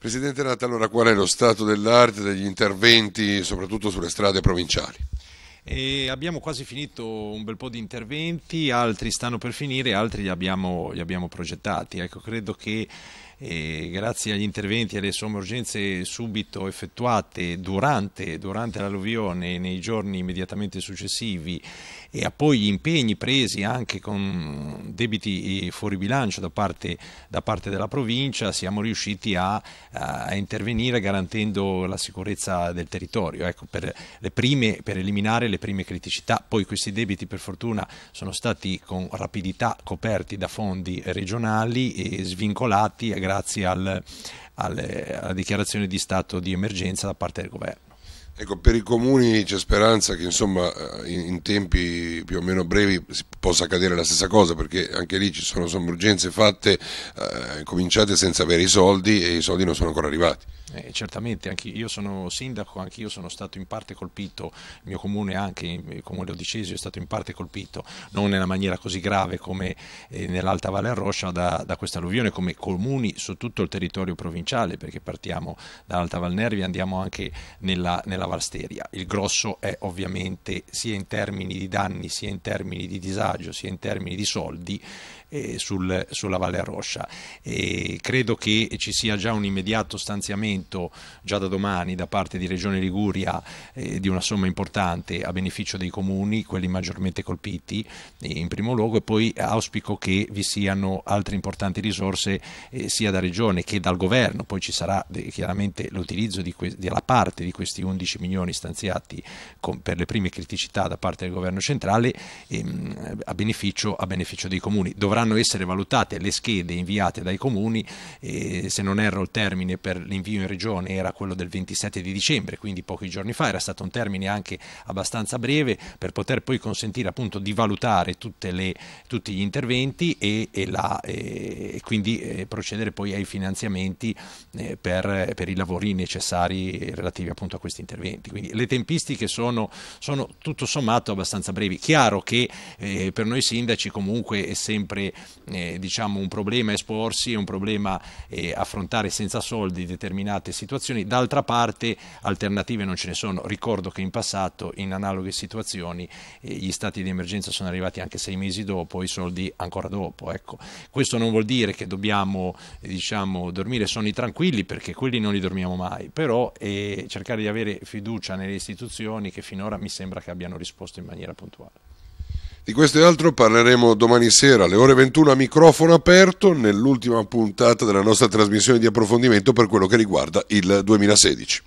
Presidente Ratta, allora qual è lo stato dell'arte degli interventi soprattutto sulle strade provinciali? E abbiamo quasi finito un bel po' di interventi, altri stanno per finire, altri li abbiamo, li abbiamo progettati. Ecco, credo che e grazie agli interventi e alle somme urgenze subito effettuate durante, durante l'alluvione nei giorni immediatamente successivi e a poi gli impegni presi anche con debiti eh, fuori bilancio da parte, da parte della provincia siamo riusciti a, a, intervenire garantendo la sicurezza del territorio ecco, per, prime, per eliminare le prime criticità poi questi debiti per fortuna sono stati con rapidità coperti da fondi regionali e svincolati a grazie al, al, alla dichiarazione di stato di emergenza da parte del governo. Ecco, per i comuni c'è speranza che insomma, eh, in, in, tempi più o meno brevi possa accadere la stessa cosa perché anche lì ci sono sommergenze fatte, eh, cominciate senza avere i soldi e i soldi non sono ancora arrivati. Eh, certamente, anche io sono sindaco, anch'io sono stato in parte colpito, il mio comune anche, il comune odicesio è stato in parte colpito, non nella maniera così grave come eh, nell'Alta Valle Arroscia da, da questa alluvione, come comuni su tutto il territorio provinciale, perché partiamo dall'Alta Val Nervi e andiamo anche nella, nella Valsteria. Il grosso è ovviamente sia in termini di danni, sia in termini di disagio, sia in termini di soldi eh, sul, sulla Valle Roscia. credo che ci sia già un immediato stanziamento finanziamento già da domani da parte di Regione Liguria eh, di una somma importante a beneficio dei comuni, quelli maggiormente colpiti eh, in primo luogo e poi auspico che vi siano altre importanti risorse eh, sia da Regione che dal Governo, poi ci sarà eh, chiaramente l'utilizzo della parte di questi 11 milioni stanziati con, per le prime criticità da parte del Governo centrale ehm, a, beneficio, a, beneficio, dei comuni. Dovranno essere valutate le schede inviate dai comuni, eh, se non erro il termine per l'invio in regione era quello del 27 di dicembre, quindi pochi giorni fa, era stato un termine anche abbastanza breve per poter poi consentire appunto di valutare le, tutti gli interventi e, e, la, e quindi eh, procedere poi ai finanziamenti eh, per, per, i lavori necessari relativi appunto a questi interventi. Quindi le tempistiche sono, sono tutto sommato abbastanza brevi. Chiaro che eh, per noi sindaci comunque è sempre eh, diciamo un problema esporsi, è un problema eh, affrontare senza soldi determinati determinate situazioni, d'altra parte alternative non ce ne sono, ricordo che in passato in analoghe situazioni eh, gli stati di emergenza sono arrivati anche sei mesi dopo, i soldi ancora dopo. Ecco. Questo non vuol dire che dobbiamo diciamo, dormire sonni tranquilli perché quelli non li dormiamo mai, però eh, cercare di avere fiducia nelle istituzioni che finora mi sembra che abbiano risposto in maniera puntuale. Di questo e altro parleremo domani sera alle ore 21 a microfono aperto nell'ultima puntata della nostra trasmissione di approfondimento per quello che riguarda il 2016.